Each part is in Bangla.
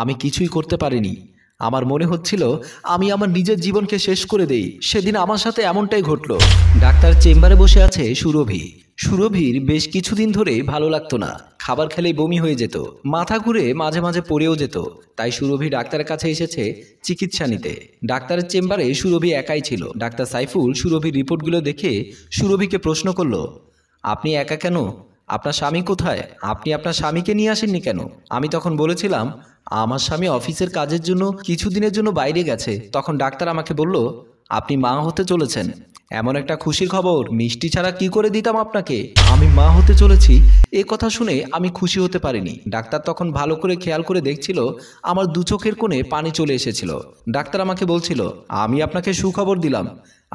আমি কিছুই করতে পারিনি আমার মনে হচ্ছিল আমি আমার নিজের জীবনকে শেষ করে দেই সেদিন আমার সাথে এমনটাই ঘটল ডাক্তার চেম্বারে বসে আছে সুরভি সুরভির বেশ কিছুদিন ধরে ভালো লাগতো না খাবার খেলেই বমি হয়ে যেত মাথা ঘুরে মাঝে মাঝে পড়েও যেত তাই সুরভি ডাক্তারের কাছে এসেছে চিকিৎসা নিতে ডাক্তারের চেম্বারে সুরভি একাই ছিল ডাক্তার সাইফুল সুরভির রিপোর্টগুলো দেখে সুরভিকে প্রশ্ন করল আপনি একা কেন আপনার স্বামী কোথায় আপনি আপনার স্বামীকে নিয়ে আসেননি কেন আমি তখন বলেছিলাম আমার স্বামী অফিসের কাজের জন্য কিছুদিনের জন্য বাইরে গেছে তখন ডাক্তার আমাকে বলল আপনি মা হতে চলেছেন এমন একটা খুশির খবর মিষ্টি ছাড়া কি করে দিতাম আপনাকে আমি মা হতে চলেছি এ কথা শুনে আমি খুশি হতে পারিনি ডাক্তার তখন ভালো করে খেয়াল করে দেখছিল আমার দু চোখের কোণে পানি চলে এসেছিল ডাক্তার আমাকে বলছিল আমি আপনাকে সুখবর দিলাম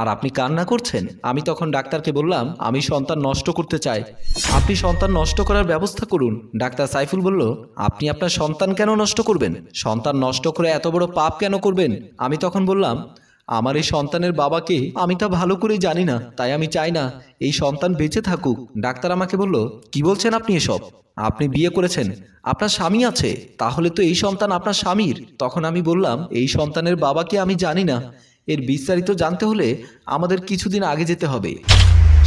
আর আপনি কান্না করছেন আমি তখন ডাক্তারকে বললাম আমি সন্তান নষ্ট করতে চাই আপনি সন্তান নষ্ট করার ব্যবস্থা করুন ডাক্তার সাইফুল বলল আপনি আপনার সন্তান কেন নষ্ট করবেন সন্তান নষ্ট করে এত বড় পাপ কেন করবেন আমি তখন বললাম আমার এই সন্তানের বাবাকে আমি তা ভালো করে জানি না তাই আমি চাই না এই সন্তান বেঁচে থাকুক ডাক্তার আমাকে বলল কি বলছেন আপনি এসব আপনি বিয়ে করেছেন আপনার স্বামী আছে তাহলে তো এই সন্তান আপনার স্বামীর তখন আমি বললাম এই সন্তানের বাবাকে আমি জানি না এর বিস্তারিত জানতে হলে আমাদের কিছুদিন আগে যেতে হবে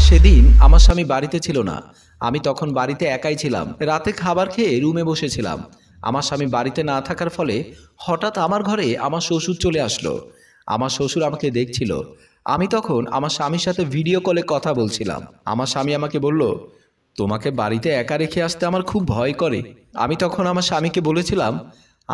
সেদিন আমার স্বামী বাড়িতে ছিল না আমি তখন বাড়িতে একাই ছিলাম রাতে খাবার খেয়ে রুমে বসেছিলাম আমার স্বামী বাড়িতে না থাকার ফলে হঠাৎ আমার ঘরে আমার শ্বশুর চলে আসলো আমার শ্বশুর আমাকে দেখছিল আমি তখন আমার স্বামীর সাথে ভিডিও কলে কথা বলছিলাম আমার স্বামী আমাকে বলল তোমাকে বাড়িতে একা রেখে আসতে আমার খুব ভয় করে আমি তখন আমার স্বামীকে বলেছিলাম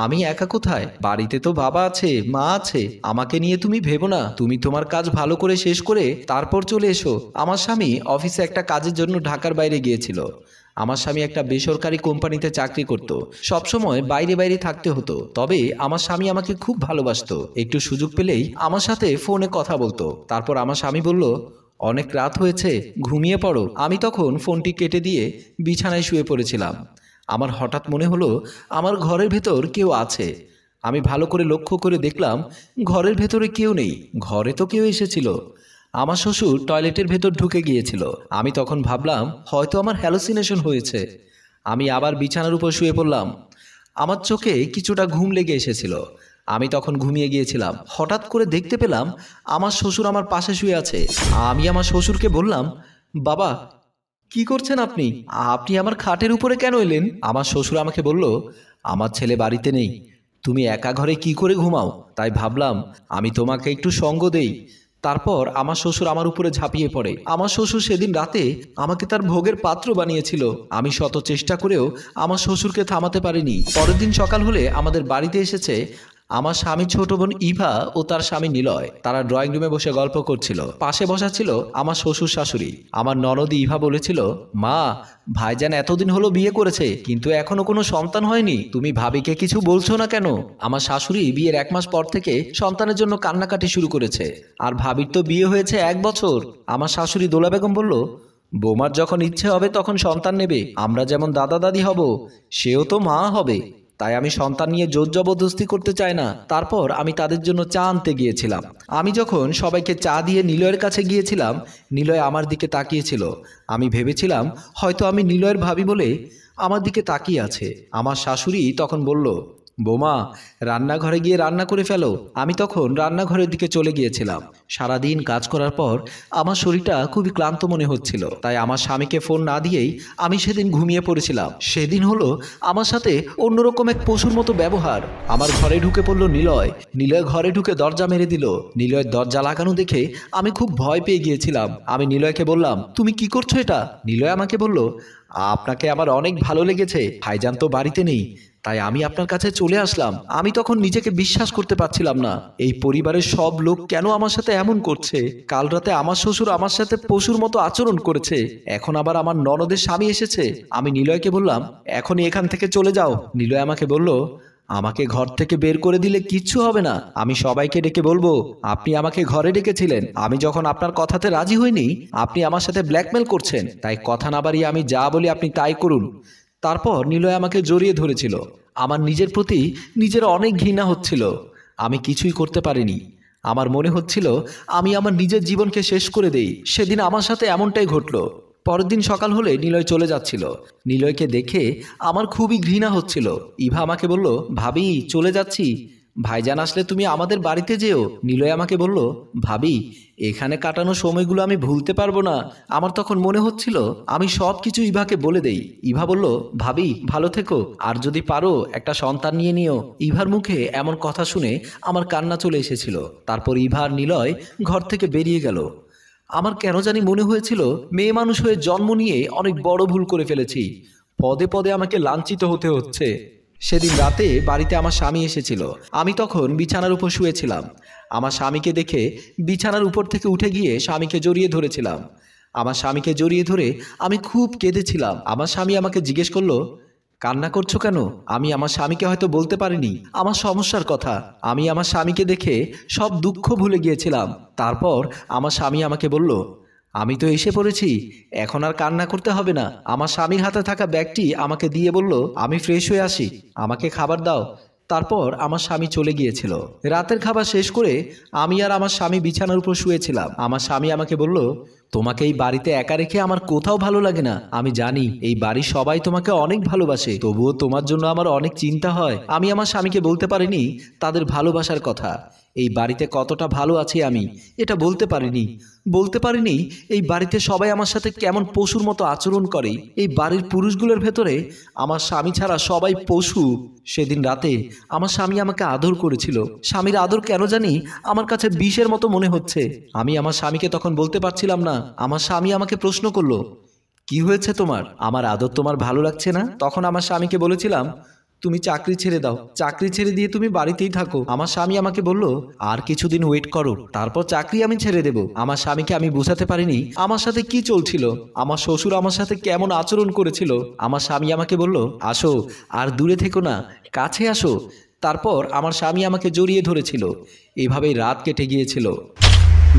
আমি একা কোথায় বাড়িতে তো বাবা আছে মা আছে আমাকে নিয়ে তুমি ভেবো না তুমি তোমার কাজ ভালো করে শেষ করে তারপর চলে এসো আমার স্বামী অফিসে একটা কাজের জন্য ঢাকার বাইরে গিয়েছিল আমার স্বামী একটা বেসরকারি কোম্পানিতে চাকরি করত সবসময় বাইরে বাইরে থাকতে হতো তবে আমার স্বামী আমাকে খুব ভালোবাসত একটু সুযোগ পেলেই আমার সাথে ফোনে কথা বলতো তারপর আমার স্বামী বলল অনেক রাত হয়েছে ঘুমিয়ে পড়ো আমি তখন ফোনটি কেটে দিয়ে বিছানায় শুয়ে পড়েছিলাম আমার হঠাৎ মনে হলো আমার ঘরের ভেতর কেউ আছে আমি ভালো করে লক্ষ্য করে দেখলাম ঘরের ভেতরে কেউ নেই ঘরে তো কেউ এসেছিল আমার শ্বশুর টয়লেটের ভেতর ঢুকে গিয়েছিল আমি তখন ভাবলাম হয়তো আমার হ্যালোসিনেশন হয়েছে আমি আবার বিছানার উপর শুয়ে পড়লাম আমার চোখে কিছুটা ঘুম লেগে এসেছিল আমি তখন ঘুমিয়ে গিয়েছিলাম হঠাৎ করে দেখতে পেলাম আমার শ্বশুর আমার পাশে শুয়ে আছে আমি আমার শ্বশুরকে বললাম বাবা কি করছেন আপনি আপনি আমার খাটের উপরে কেন এলেন আমার শ্বশুর আমাকে বলল আমার ছেলে বাড়িতে নেই তুমি একা ঘরে কি করে ঘুমাও তাই ভাবলাম আমি তোমাকে একটু সঙ্গ দেই তারপর আমার শ্বশুর আমার উপরে ঝাঁপিয়ে পড়ে আমার শ্বশুর সেদিন রাতে আমাকে তার ভোগের পাত্র বানিয়েছিল আমি শত চেষ্টা করেও আমার শ্বশুরকে থামাতে পারিনি পরের দিন সকাল হলে আমাদের বাড়িতে এসেছে আমার স্বামী ছোট বোন ইভা ও তার স্বামী নিলয় তারা ড্রয়িং রুমে বসে গল্প করছিল পাশে বসা ছিল আমার শ্বশুর শাশুড়ি আমার ননদ ইভা বলেছিল মা ভাইজান এতদিন হলো বিয়ে করেছে কিন্তু এখনো কোনো সন্তান হয়নি তুমি ভাবিকে কিছু বলছো না কেন আমার শাশুড়ি বিয়ের এক মাস পর থেকে সন্তানের জন্য কান্নাকাটি শুরু করেছে আর ভাবির তো বিয়ে হয়েছে এক বছর আমার শাশুড়ি দোলা বেগম বলল বৌমার যখন ইচ্ছে হবে তখন সন্তান নেবে আমরা যেমন দাদা দাদি হব সেও তো মা হবে তাই আমি সন্তান নিয়ে জোর জবরদস্তি করতে চাই না তারপর আমি তাদের জন্য চা আনতে গিয়েছিলাম আমি যখন সবাইকে চা দিয়ে নিলয়ের কাছে গিয়েছিলাম নিলয় আমার দিকে তাকিয়েছিল আমি ভেবেছিলাম হয়তো আমি নিলয়ের ভাবি বলে আমার দিকে তাকিয়ে আছে আমার শাশুড়ি তখন বলল বোমা রান্নাঘরে গিয়ে রান্না করে ফেলো আমি তখন রান্নাঘরের দিকে চলে গিয়েছিলাম সারাদিন কাজ করার পর আমার শরীরটা খুবই ক্লান্ত মনে হচ্ছিল তাই আমার স্বামীকে ফোন না দিয়েই আমি সেদিন ঘুমিয়ে পড়েছিলাম সেদিন হলো আমার সাথে অন্যরকম এক পশুর মতো ব্যবহার আমার ঘরে ঢুকে পড়লো নিলয় নিলয় ঘরে ঢুকে দরজা মেরে দিল নিলয়ের দরজা লাগানো দেখে আমি খুব ভয় পেয়ে গিয়েছিলাম আমি নিলয়কে বললাম তুমি কি করছো এটা নিলয় আমাকে বলল আপনাকে আমার অনেক ভালো লেগেছে ভাইজান তো বাড়িতে নেই তাই আমি আপনার কাছে চলে আসলাম আমি তখন নিজেকে বিশ্বাস করতে পারছিলাম না এই পরিবারের সব লোক কেন আমার সাথে এমন করছে কাল রাতে আমার শ্বশুর আমার সাথে পশুর মতো আচরণ করেছে এখন আবার আমার ননদের স্বামী এসেছে আমি নিলয়কে বললাম এখনই এখান থেকে চলে যাও নিলয় আমাকে বলল আমাকে ঘর থেকে বের করে দিলে কিচ্ছু হবে না আমি সবাইকে ডেকে বলবো আপনি আমাকে ঘরে ডেকেছিলেন আমি যখন আপনার কথাতে রাজি হইনি আপনি আমার সাথে ব্ল্যাকমেল করছেন তাই কথা না বাড়িয়ে আমি যা বলি আপনি তাই করুন তারপর নিলয় আমাকে জড়িয়ে ধরেছিল আমার নিজের প্রতি নিজের অনেক ঘৃণা হচ্ছিল আমি কিছুই করতে পারিনি আমার মনে হচ্ছিল আমি আমার নিজের জীবনকে শেষ করে দেই সেদিন আমার সাথে এমনটাই ঘটল পরের দিন সকাল হলে নিলয় চলে যাচ্ছিল নিলয়কে দেখে আমার খুবই ঘৃণা হচ্ছিল ইভা আমাকে বলল ভাবি চলে যাচ্ছি ভাইজান আসলে তুমি আমাদের বাড়িতে যেও নিলয় আমাকে বলল ভাবি এখানে কাটানো সময়গুলো আমি ভুলতে পারবো না আমার তখন মনে হচ্ছিল আমি সব কিছু ইভাকে বলে দেই ইভা বলল ভাবি ভালো থেকো আর যদি পারো একটা সন্তান নিয়ে নিও ইভার মুখে এমন কথা শুনে আমার কান্না চলে এসেছিল তারপর ইভার নিলয় ঘর থেকে বেরিয়ে গেল আমার কেন জানি মনে হয়েছিল মেয়ে মানুষ হয়ে জন্ম নিয়ে অনেক বড় ভুল করে ফেলেছি পদে পদে আমাকে লাঞ্ছিত হতে হচ্ছে সেদিন রাতে বাড়িতে আমার স্বামী এসেছিল আমি তখন বিছানার উপর শুয়েছিলাম আমার স্বামীকে দেখে বিছানার উপর থেকে উঠে গিয়ে স্বামীকে জড়িয়ে ধরেছিলাম আমার স্বামীকে জড়িয়ে ধরে আমি খুব কেঁদেছিলাম আমার স্বামী আমাকে জিজ্ঞেস করলো কান্না করছো কেন আমি আমার স্বামীকে হয়তো বলতে পারিনি আমার সমস্যার কথা আমি আমার স্বামীকে দেখে সব দুঃখ ভুলে গিয়েছিলাম তারপর আমার স্বামী আমাকে বলল আমি তো এসে পড়েছি এখন আর কান্না করতে হবে না আমার স্বামীর হাতে থাকা ব্যাগটি আমাকে দিয়ে বলল আমি ফ্রেশ হয়ে আসি আমাকে খাবার দাও তারপর আমার স্বামী চলে গিয়েছিল রাতের খাবার শেষ করে আমি আর আমার স্বামী বিছানার উপর শুয়েছিলাম আমার স্বামী আমাকে বলল তোমাকে এই বাড়িতে একা রেখে আমার কোথাও ভালো লাগে না আমি জানি এই বাড়ির সবাই তোমাকে অনেক ভালোবাসে তবুও তোমার জন্য আমার অনেক চিন্তা হয় আমি আমার স্বামীকে বলতে পারিনি তাদের ভালোবাসার কথা এই বাড়িতে কতটা ভালো আছি আমি এটা বলতে পারিনি বলতে পারিনি এই বাড়িতে সবাই আমার সাথে কেমন পশুর মতো আচরণ করে এই বাড়ির পুরুষগুলোর ভেতরে আমার স্বামী ছাড়া সবাই পশু সেদিন রাতে আমার স্বামী আমাকে আদর করেছিল স্বামীর আদর কেন জানি আমার কাছে বিষের মতো মনে হচ্ছে আমি আমার স্বামীকে তখন বলতে পারছিলাম না আমার স্বামী আমাকে প্রশ্ন করলো কি হয়েছে তোমার আমার আদর তোমার ভালো লাগছে না তখন আমার স্বামীকে বলেছিলাম তুমি চাকরি ছেড়ে দাও চাকরি ছেড়ে দিয়ে তুমি বাড়িতেই থাকো আমার স্বামী আমাকে বলল আর কিছুদিন ওয়েট করো তারপর চাকরি আমি ছেড়ে দেব আমার স্বামীকে আমি বুঝাতে পারিনি আমার সাথে কি চলছিল আমার শ্বশুর আমার সাথে কেমন আচরণ করেছিল আমার স্বামী আমাকে বলল আসো আর দূরে থেকো না কাছে আসো তারপর আমার স্বামী আমাকে জড়িয়ে ধরেছিল এভাবেই রাত কেটে গিয়েছিল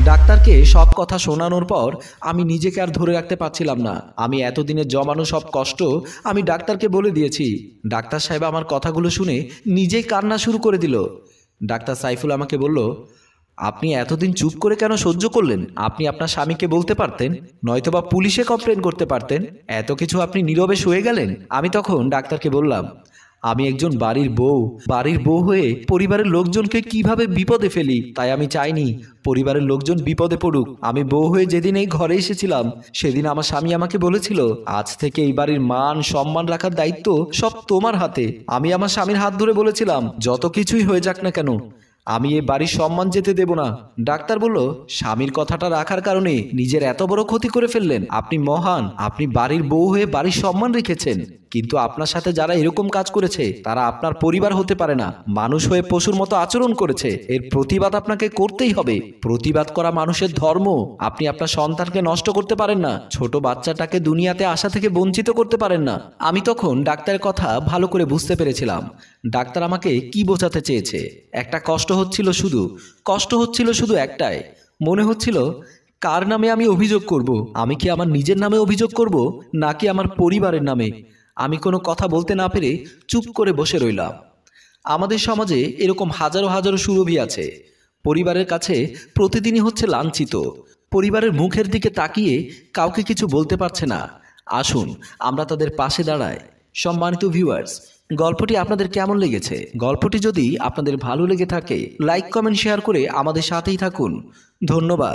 ডাক্তারকে সব কথা শোনানোর পর আমি নিজেকে আর ধরে রাখতে পারছিলাম না আমি এতদিনে জমানো সব কষ্ট আমি ডাক্তারকে বলে দিয়েছি ডাক্তার সাহেব আমার কথাগুলো শুনে নিজেই কান্না শুরু করে দিল ডাক্তার সাইফুল আমাকে বলল আপনি এতদিন চুপ করে কেন সহ্য করলেন আপনি আপনার স্বামীকে বলতে পারতেন নয়তোবা পুলিশে কমপ্লেন করতে পারতেন এত কিছু আপনি নীরবে শুয়ে গেলেন আমি তখন ডাক্তারকে বললাম আমি একজন বাড়ির বউ বাড়ির বউ হয়ে পরিবারের লোকজনকে কিভাবে বিপদে ফেলি তাই আমি চাইনি পরিবারের লোকজন বিপদে পড়ুক আমি বউ হয়ে যেদিন এই ঘরে এসেছিলাম সেদিন আমার স্বামী আমাকে বলেছিল আজ থেকে এই বাড়ির মান সম্মান রাখার দায়িত্ব সব তোমার হাতে আমি আমার স্বামীর হাত ধরে বলেছিলাম যত কিছুই হয়ে যাক না কেন আমি এ বাড়ির সম্মান যেতে দেব না ডাক্তার বলল স্বামীর কথাটা রাখার কারণে নিজের এত বড় ক্ষতি করে ফেললেন আপনি মহান আপনি বাড়ির বউ হয়ে বাড়ির সম্মান রেখেছেন কিন্তু আপনার সাথে যারা এরকম কাজ করেছে তারা আপনার পরিবার হতে পারে না মানুষ হয়ে পশুর মতো আচরণ করেছে এর প্রতিবাদ আপনাকে করতেই হবে প্রতিবাদ করা মানুষের ধর্ম আপনি আপনার সন্তানকে নষ্ট করতে পারেন না ছোট বাচ্চাটাকে দুনিয়াতে আসা থেকে বঞ্চিত করতে পারেন না আমি তখন ডাক্তারের কথা ভালো করে বুঝতে পেরেছিলাম ডাক্তার আমাকে কি বোঝাতে চেয়েছে একটা কষ্ট হচ্ছিল শুধু কষ্ট হচ্ছিল শুধু একটাই মনে হচ্ছিল কার নামে আমি অভিযোগ করব আমি কি আমার নিজের নামে অভিযোগ করব নাকি আমার পরিবারের নামে আমি কোনো কথা বলতে না পেরে চুপ করে বসে রইলাম আমাদের সমাজে এরকম হাজারো হাজারো সুরভি আছে পরিবারের কাছে প্রতিদিনই হচ্ছে লাঞ্ছিত পরিবারের মুখের দিকে তাকিয়ে কাউকে কিছু বলতে পারছে না আসুন আমরা তাদের পাশে দাঁড়াই সম্মানিত ভিউয়ার্স গল্পটি আপনাদের কেমন লেগেছে গল্পটি যদি আপনাদের ভালো লেগে থাকে লাইক কমেন্ট শেয়ার করে আমাদের সাথেই থাকুন ধন্যবাদ